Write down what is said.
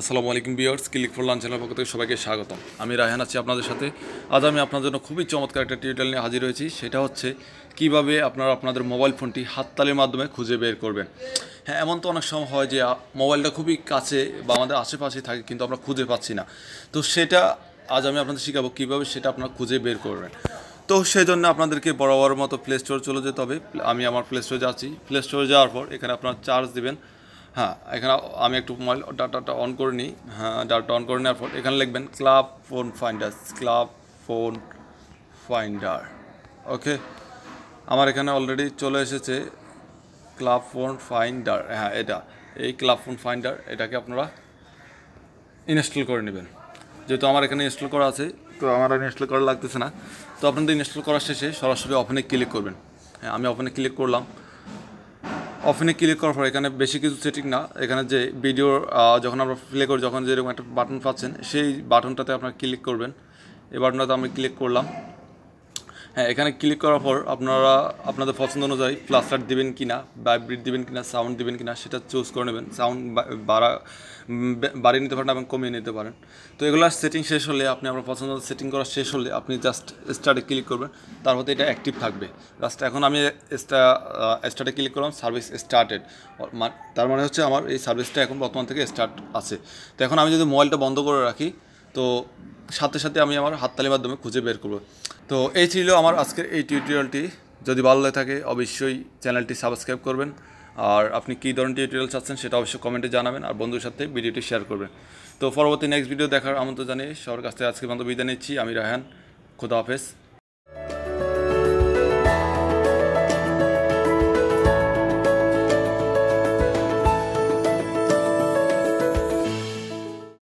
আসসালামু আলাইকুম bears click for lunch channel পক্ষ থেকে সবাইকে স্বাগতম আমি রায়হান আছি আপনাদের সাথে আজ আমি আপনার জন্য খুবই চমৎকার একটা টিউটোরিয়াল নিয়ে হাজির হয়েছি সেটা হচ্ছে কিভাবে আপনারা আপনাদের মোবাইল ফোনটি হাততালির মাধ্যমে খুঁজে বের করবেন হ্যাঁ এমন তো অনেক সময় হয় যে মোবাইলটা খুবই কাছে বা আমাদের আশেপাশে থাকে কিন্তু আমরা খুঁজে পাচ্ছি না তো সেটা আজ আমি আপনাদের শেখাবো কীভাবে সেটা আপনারা খুঁজে বের করবেন তো সেই জন্য আপনাদেরকে বরাবর মতো প্লে স্টোর চলে যেতে হবে আমি আমার প্লে স্টোরে যাচ্ছি প্লে স্টোরে যাওয়ার পর এখানে আপনারা চার্জ দেবেন হ্যাঁ এখানে আমি একটু মোবাইল ডাটাটা অন করে নিই হ্যাঁ ডাটা অন করে নেওয়ার পর এখানে লিখবেন club phone finder club phone finder okay আমার এখানে অলরেডি চলে এসেছে ক্লাব ফোন ফাইন্ডার হ্যাঁ এটা এই ক্লাব ফোন ফাইন্ডার এটাকে আপনারা ইনস্টল করে নেবেন যেহেতু আমার এখানে ইনস্টল করা আছে তো আমার ইনস্টল করা লাগতেছে না তো আপনাদের ইনস্টল করার শেষে সরাসরি ওপেনে ক্লিক করবেন হ্যাঁ আমি ওপেনে ক্লিক করলাম অফিনে ক্লিক করার পর এখানে বেশি কিছু সেটিং না এখানে যে ভিডিও যখন আমরা প্লে করি যখন যেরকম একটা বাটন পাচ্ছেন সেই বাটনটাতে আপনারা ক্লিক করবেন এই বাটনটাতে আমি ক্লিক করলাম হ্যাঁ এখানে ক্লিক করার পর আপনারা আপনাদের পছন্দ অনুযায়ী প্লাস্টার না কিনা দেবেন কি না সাউন্ড দেবেন কি না সেটা চুজ করে নেবেন সাউন্ড বাড়া বাড়িয়ে নিতে পারেন এবং কমিয়ে নিতে পারেন তো এগুলো সেটিং শেষ হলে আপনি আপনার পছন্দ সেটিং করা শেষ হলে আপনি জাস্ট স্টার্টে ক্লিক করবেন তার হতে এটা অ্যাক্টিভ থাকবে জাস্ট এখন আমি স্টার্টে ক্লিক করলাম সার্ভিস স্টার্টেড তার মানে হচ্ছে আমার এই সার্ভিসটা এখন বর্তমান থেকে স্টার্ট আছে তো এখন আমি যদি মোবাইলটা বন্ধ করে রাখি তো সাথে সাথে আমি আমার হাততালির মাধ্যমে খুঁজে বের করব তো এই ছিল আমার আজকের এই টিউটোরিয়ালটি যদি ভালো লাগে থাকে অবশ্যই চ্যানেলটি সাবস্ক্রাইব করবেন আর আপনি কী ধরনের টিউটোরিয়াল চাচ্ছেন সেটা অবশ্যই কমেন্টে জানাবেন আর বন্ধুর সাথে ভিডিওটি শেয়ার করবেন তো পরবর্তী নেক্সট ভিডিও দেখার আমন্ত্রণ জানিয়ে সবার কাছ থেকে আজকে বন্ধু বিদায় নিচ্ছি আমি রায়হান খুদা হাফেজ